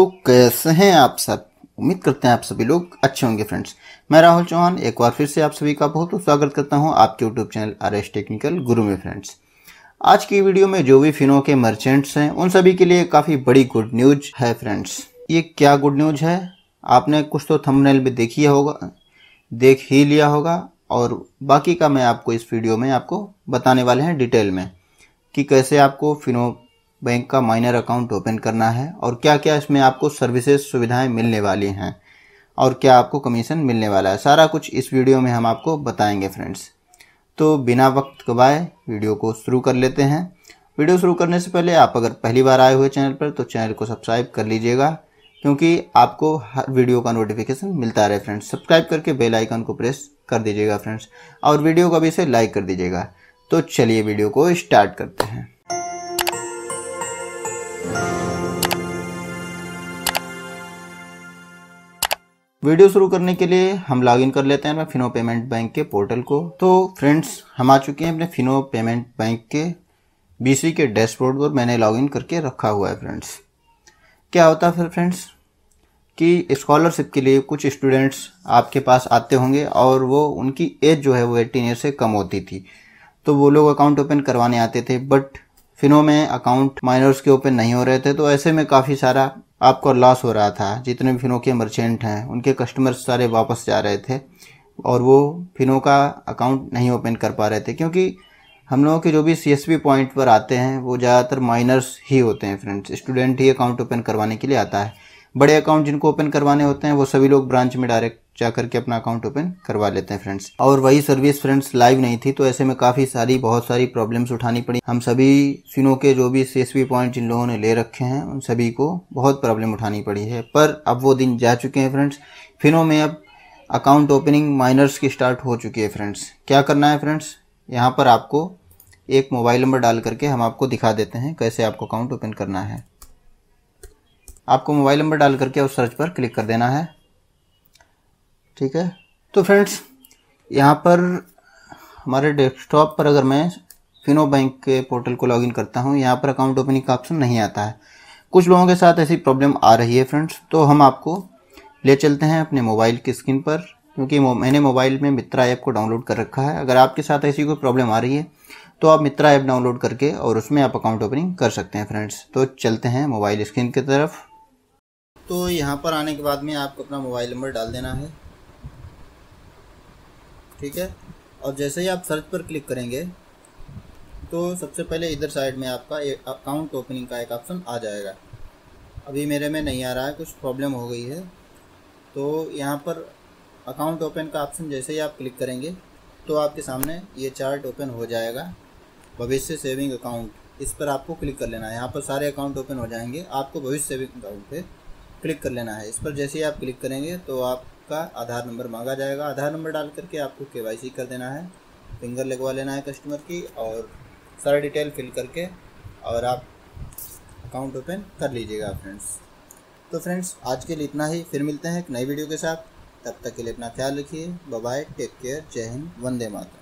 दोस्तों कैसे हैं आप सब उम्मीद करते हैं आप सभी लोग अच्छे होंगे फ्रेंड्स मैं राहुल चौहान एक बार फिर से आप सभी का बहुत बहुत स्वागत करता हूं आपके YouTube channel R S technical Guru में फ्रेंड्स आज की वीडियो में जो भी फिनो के मर्चेंट्स हैं उन सभी के लिए काफ़ी बड़ी गुड न्यूज है फ्रेंड्स ये क्या गुड न्यूज है आपने कुछ तो थंबनेल भी देखी होगा देख ही लिया होगा और बाकी का मैं आपको इस वीडियो में आपको बताने वाले हैं डिटेल में कि कैसे आपको फिनो बैंक का माइनर अकाउंट ओपन करना है और क्या क्या इसमें आपको सर्विसेज सुविधाएं मिलने वाली हैं और क्या आपको कमीशन मिलने वाला है सारा कुछ इस वीडियो में हम आपको बताएंगे फ्रेंड्स तो बिना वक्त गवाए वीडियो को शुरू कर लेते हैं वीडियो शुरू करने से पहले आप अगर पहली बार आए हुए चैनल पर तो चैनल को सब्सक्राइब कर लीजिएगा क्योंकि आपको हर वीडियो का नोटिफिकेशन मिलता रहे फ्रेंड्स सब्सक्राइब करके बेल आइकन को प्रेस कर दीजिएगा फ्रेंड्स और वीडियो को अभी से लाइक कर दीजिएगा तो चलिए वीडियो को स्टार्ट करते हैं वीडियो शुरू करने के लिए हम लॉगिन कर लेते हैं मैं फिनो पेमेंट बैंक के पोर्टल को तो फ्रेंड्स हम आ चुके हैं अपने फिनो पेमेंट बैंक के बीसी के डैशबोर्ड पर मैंने लॉगिन करके रखा हुआ है फ्रेंड्स क्या होता है फिर फ्रेंड्स कि स्कॉलरशिप के लिए कुछ स्टूडेंट्स आपके पास आते होंगे और वो उनकी एज जो है वो एटीन ईयर से कम होती थी तो वो लोग अकाउंट ओपन करवाने आते थे बट फिनो में अकाउंट माइनर्स के ओपन नहीं हो रहे थे तो ऐसे में काफ़ी सारा आपका लॉस हो रहा था जितने फिनों के मर्चेंट हैं उनके कस्टमर्स सारे वापस जा रहे थे और वो फिनो का अकाउंट नहीं ओपन कर पा रहे थे क्योंकि हम लोगों के जो भी सी पॉइंट पर आते हैं वो ज़्यादातर माइनर्स ही होते हैं फ्रेंड्स स्टूडेंट ही अकाउंट ओपन करवाने के लिए आता है बड़े अकाउंट जिनको ओपन करवाने होते हैं वो सभी लोग ब्रांच में डायरेक्ट जा करके अपना अकाउंट ओपन करवा लेते हैं फ्रेंड्स और वही सर्विस फ्रेंड्स लाइव नहीं थी तो ऐसे में काफ़ी सारी बहुत सारी प्रॉब्लम्स उठानी पड़ी हम सभी फिनो के जो भी सी पॉइंट जिन लोगों ने ले रखे हैं उन सभी को बहुत प्रॉब्लम उठानी पड़ी है पर अब वो दिन जा चुके हैं फ्रेंड्स फिनो में अब अकाउंट ओपनिंग माइनर्स की स्टार्ट हो चुकी है फ्रेंड्स क्या करना है फ्रेंड्स यहाँ पर आपको एक मोबाइल नंबर डाल करके हम आपको दिखा देते हैं कैसे आपको अकाउंट ओपन करना है आपको मोबाइल नंबर डाल करके उस सर्च पर क्लिक कर देना है ठीक है तो फ्रेंड्स यहाँ पर हमारे डेस्कटॉप पर अगर मैं फिनो बैंक के पोर्टल को लॉगिन करता हूँ यहाँ पर अकाउंट ओपनिंग का ऑप्शन नहीं आता है कुछ लोगों के साथ ऐसी प्रॉब्लम आ रही है फ्रेंड्स तो हम आपको ले चलते हैं अपने मोबाइल की स्क्रीन पर क्योंकि मैंने मोबाइल में मित्रा ऐप को डाउनलोड कर रखा है अगर आपके साथ ऐसी कोई प्रॉब्लम आ रही है तो आप मित्रा ऐप डाउनलोड करके और उसमें आप अकाउंट ओपनिंग कर सकते हैं फ्रेंड्स तो चलते हैं मोबाइल स्क्रीन की तरफ तो यहाँ पर आने के बाद में आपको अपना मोबाइल नंबर डाल देना है ठीक है और जैसे ही आप सर्च पर क्लिक करेंगे तो सबसे पहले इधर साइड में आपका अकाउंट ओपनिंग का एक ऑप्शन आ जाएगा अभी मेरे में नहीं आ रहा है कुछ प्रॉब्लम हो गई है तो यहाँ पर अकाउंट ओपन का ऑप्शन जैसे ही आप क्लिक करेंगे तो आपके सामने ये चार्ट ओपन हो जाएगा भविष्य सेविंग अकाउंट इस पर आपको क्लिक कर लेना है यहाँ पर सारे अकाउंट ओपन हो जाएंगे आपको भविष्य सेविंग अकाउंट पे क्लिक कर लेना है इस पर जैसे ही आप क्लिक करेंगे तो आपका आधार नंबर मांगा जाएगा आधार नंबर डाल करके आपको के कर देना है फिंगर लगवा लेना है कस्टमर की और सारा डिटेल फिल करके और आप अकाउंट ओपन कर लीजिएगा फ्रेंड्स तो फ्रेंड्स आज के लिए इतना ही फिर मिलते हैं एक नई वीडियो के साथ तब तक के लिए अपना ख्याल रखिए बाय टेक केयर जय हिंद वंदे माता